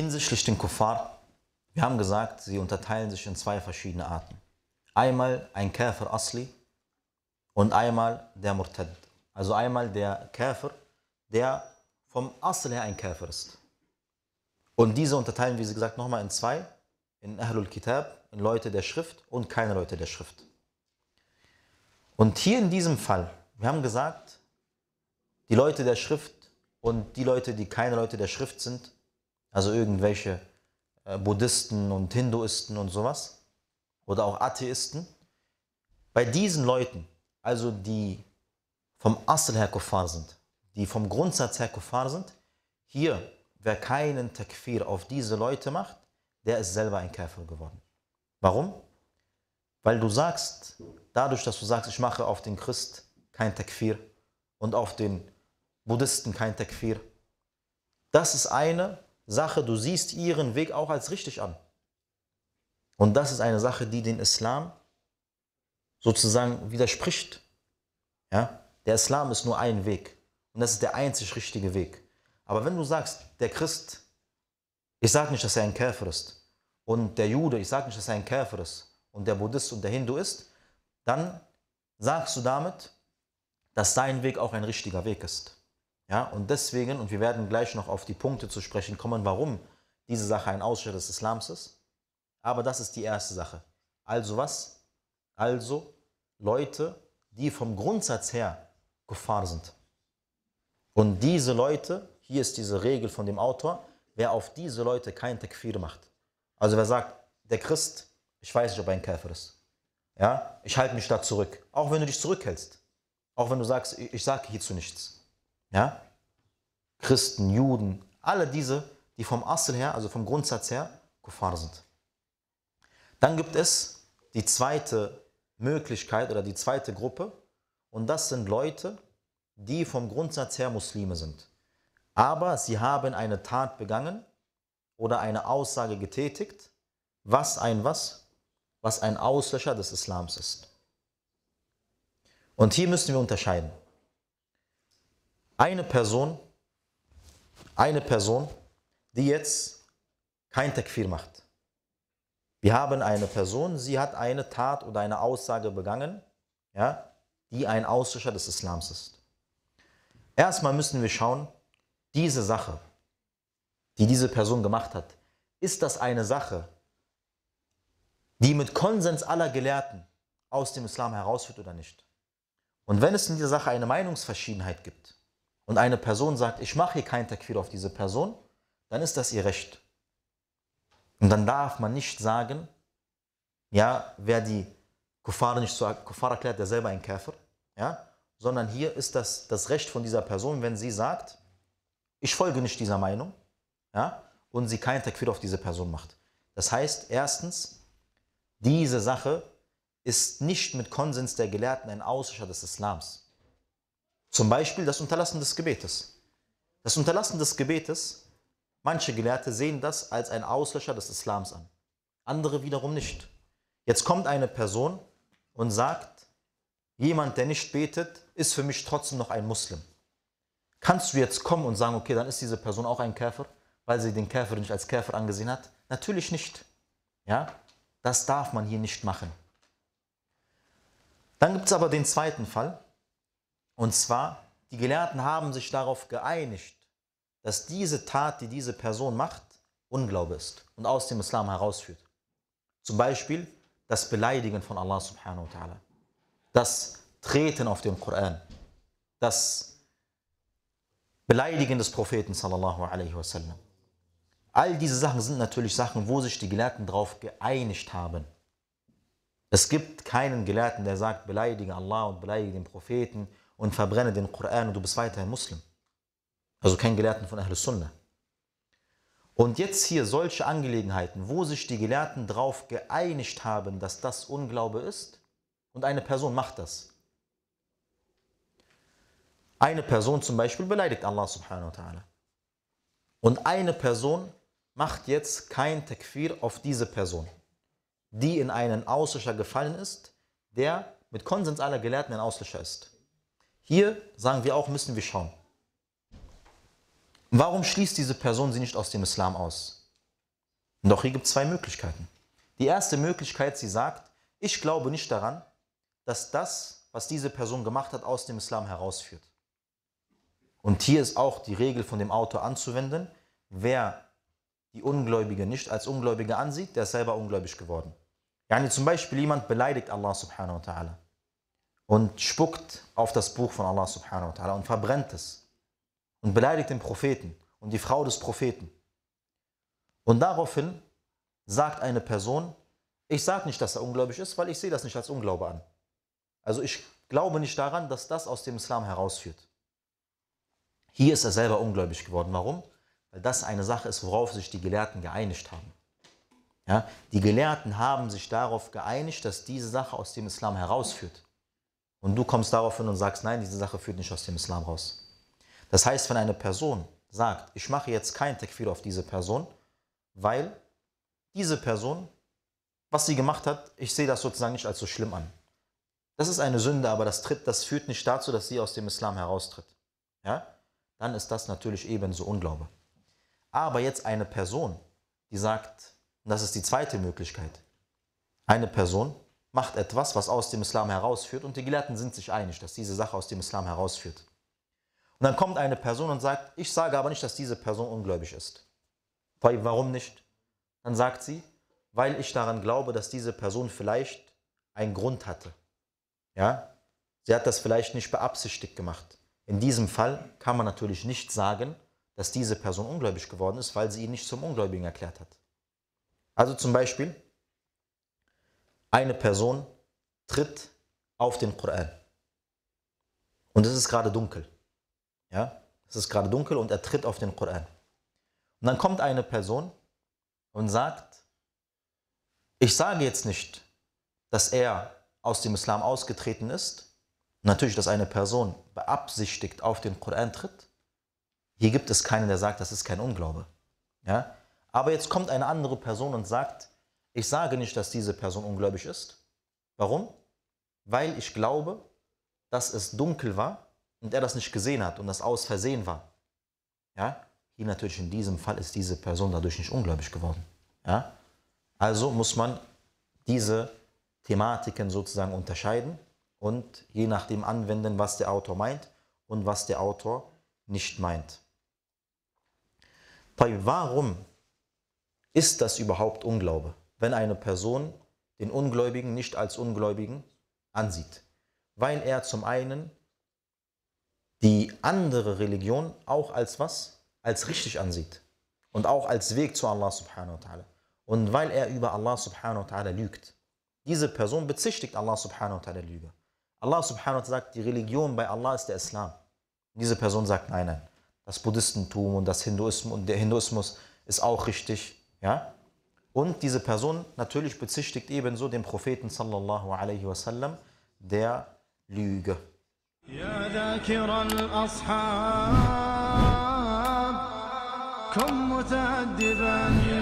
Hinsichtlich den Kuffar, wir haben gesagt, sie unterteilen sich in zwei verschiedene Arten. Einmal ein Käfer Asli und einmal der Murtad. Also einmal der Käfer, der vom Asli her ein Käfer ist. Und diese unterteilen, wie sie gesagt, nochmal in zwei, in Ahlul Kitab, in Leute der Schrift und keine Leute der Schrift. Und hier in diesem Fall, wir haben gesagt, die Leute der Schrift und die Leute, die keine Leute der Schrift sind, also irgendwelche äh, Buddhisten und Hinduisten und sowas. Oder auch Atheisten. Bei diesen Leuten, also die vom Asl her Kuffar sind, die vom Grundsatz her Kuffar sind, hier, wer keinen Takfir auf diese Leute macht, der ist selber ein Käfer geworden. Warum? Weil du sagst, dadurch, dass du sagst, ich mache auf den Christ kein Takfir und auf den Buddhisten kein Takfir, das ist eine Sache, du siehst ihren Weg auch als richtig an. Und das ist eine Sache, die den Islam sozusagen widerspricht. Ja? Der Islam ist nur ein Weg und das ist der einzig richtige Weg. Aber wenn du sagst, der Christ, ich sage nicht, dass er ein Käfer ist, und der Jude, ich sage nicht, dass er ein Käfer ist, und der Buddhist und der Hindu ist, dann sagst du damit, dass dein Weg auch ein richtiger Weg ist. Ja, und deswegen, und wir werden gleich noch auf die Punkte zu sprechen kommen, warum diese Sache ein Ausschnitt des Islams ist. Aber das ist die erste Sache. Also was? Also Leute, die vom Grundsatz her Gefahr sind. Und diese Leute, hier ist diese Regel von dem Autor, wer auf diese Leute kein Takfir macht. Also wer sagt, der Christ, ich weiß nicht, ob er ein Käfer ist. Ja, ich halte mich da zurück. Auch wenn du dich zurückhältst. Auch wenn du sagst, ich sage hierzu nichts ja, Christen, Juden, alle diese, die vom Asl her, also vom Grundsatz her, Kuffar sind. Dann gibt es die zweite Möglichkeit oder die zweite Gruppe und das sind Leute, die vom Grundsatz her Muslime sind. Aber sie haben eine Tat begangen oder eine Aussage getätigt, was ein was? Was ein Auslöscher des Islams ist. Und hier müssen wir unterscheiden eine Person, eine Person, die jetzt kein Takfir macht. Wir haben eine Person, sie hat eine Tat oder eine Aussage begangen, ja, die ein Auslöser des Islams ist. Erstmal müssen wir schauen, diese Sache, die diese Person gemacht hat, ist das eine Sache, die mit Konsens aller Gelehrten aus dem Islam herausführt oder nicht? Und wenn es in dieser Sache eine Meinungsverschiedenheit gibt, und eine Person sagt, ich mache hier keinen Takfir auf diese Person, dann ist das ihr Recht. Und dann darf man nicht sagen, ja, wer die Kuffar nicht zu Kuffar erklärt, der selber ein Käfer, ja, sondern hier ist das das Recht von dieser Person, wenn sie sagt, ich folge nicht dieser Meinung, ja, und sie keinen Takfir auf diese Person macht. Das heißt, erstens, diese Sache ist nicht mit Konsens der Gelehrten ein Ausrichter des Islams. Zum Beispiel das Unterlassen des Gebetes. Das Unterlassen des Gebetes, manche Gelehrte sehen das als ein Auslöscher des Islams an, andere wiederum nicht. Jetzt kommt eine Person und sagt, jemand, der nicht betet, ist für mich trotzdem noch ein Muslim. Kannst du jetzt kommen und sagen, okay, dann ist diese Person auch ein Käfer, weil sie den Käfer nicht als Käfer angesehen hat? Natürlich nicht. Ja, das darf man hier nicht machen. Dann gibt es aber den zweiten Fall, und zwar, die Gelehrten haben sich darauf geeinigt, dass diese Tat, die diese Person macht, Unglaube ist und aus dem Islam herausführt. Zum Beispiel das Beleidigen von Allah subhanahu wa ta'ala, das Treten auf den Koran, das Beleidigen des Propheten sallallahu alaihi wasallam. All diese Sachen sind natürlich Sachen, wo sich die Gelehrten darauf geeinigt haben. Es gibt keinen Gelehrten, der sagt, beleidige Allah und beleidige den Propheten und verbrenne den Koran und du bist weiterhin Muslim. Also kein Gelehrten von Ahl Sunnah. Und jetzt hier solche Angelegenheiten, wo sich die Gelehrten darauf geeinigt haben, dass das Unglaube ist und eine Person macht das. Eine Person zum Beispiel beleidigt Allah subhanahu wa ta'ala. Und eine Person macht jetzt kein Takfir auf diese Person, die in einen Auslöscher gefallen ist, der mit Konsens aller Gelehrten ein Auslöscher ist. Hier sagen wir auch, müssen wir schauen. Warum schließt diese Person sie nicht aus dem Islam aus? Doch hier gibt es zwei Möglichkeiten. Die erste Möglichkeit, sie sagt, ich glaube nicht daran, dass das, was diese Person gemacht hat, aus dem Islam herausführt. Und hier ist auch die Regel von dem Autor anzuwenden, wer die Ungläubige nicht als Ungläubige ansieht, der ist selber ungläubig geworden. Yani zum Beispiel jemand beleidigt Allah subhanahu wa ta'ala und spuckt auf das Buch von Allah subhanahu wa ta'ala und verbrennt es und beleidigt den Propheten und die Frau des Propheten. Und daraufhin sagt eine Person, ich sage nicht, dass er ungläubig ist, weil ich sehe das nicht als Unglaube an. Also ich glaube nicht daran, dass das aus dem Islam herausführt. Hier ist er selber ungläubig geworden. Warum? Weil das eine Sache ist, worauf sich die Gelehrten geeinigt haben. Ja? Die Gelehrten haben sich darauf geeinigt, dass diese Sache aus dem Islam herausführt. Und du kommst darauf hin und sagst, nein, diese Sache führt nicht aus dem Islam raus. Das heißt, wenn eine Person sagt, ich mache jetzt kein Takfir auf diese Person, weil diese Person, was sie gemacht hat, ich sehe das sozusagen nicht als so schlimm an. Das ist eine Sünde, aber das, tritt, das führt nicht dazu, dass sie aus dem Islam heraustritt. Ja? Dann ist das natürlich ebenso Unglaube. Aber jetzt eine Person, die sagt, und das ist die zweite Möglichkeit, eine Person, macht etwas, was aus dem Islam herausführt und die Gelehrten sind sich einig, dass diese Sache aus dem Islam herausführt. Und dann kommt eine Person und sagt, ich sage aber nicht, dass diese Person ungläubig ist. Warum nicht? Dann sagt sie, weil ich daran glaube, dass diese Person vielleicht einen Grund hatte. Ja? Sie hat das vielleicht nicht beabsichtigt gemacht. In diesem Fall kann man natürlich nicht sagen, dass diese Person ungläubig geworden ist, weil sie ihn nicht zum Ungläubigen erklärt hat. Also zum Beispiel, eine Person tritt auf den Koran. Und es ist gerade dunkel. Ja, es ist gerade dunkel und er tritt auf den Koran. Und dann kommt eine Person und sagt, ich sage jetzt nicht, dass er aus dem Islam ausgetreten ist. Natürlich, dass eine Person beabsichtigt auf den Koran tritt. Hier gibt es keinen, der sagt, das ist kein Unglaube. Ja? Aber jetzt kommt eine andere Person und sagt, ich sage nicht, dass diese Person ungläubig ist. Warum? Weil ich glaube, dass es dunkel war und er das nicht gesehen hat und das aus Versehen war. Ja? Hier natürlich in diesem Fall ist diese Person dadurch nicht ungläubig geworden. Ja? Also muss man diese Thematiken sozusagen unterscheiden und je nachdem anwenden, was der Autor meint und was der Autor nicht meint. Warum ist das überhaupt Unglaube? wenn eine Person den Ungläubigen nicht als Ungläubigen ansieht, weil er zum einen die andere Religion auch als was? Als richtig ansieht und auch als Weg zu Allah subhanahu wa ta'ala. Und weil er über Allah subhanahu wa ta'ala lügt. Diese Person bezichtigt Allah subhanahu wa ta'ala Lüge. Allah subhanahu wa ta'ala sagt, die Religion bei Allah ist der Islam. Und diese Person sagt, nein, nein, das Buddhistentum und das Hinduismus und der Hinduismus ist auch richtig. Ja? Und diese Person natürlich bezichtigt ebenso den Propheten sallallahu alaihi wasallam der Lüge. Ja,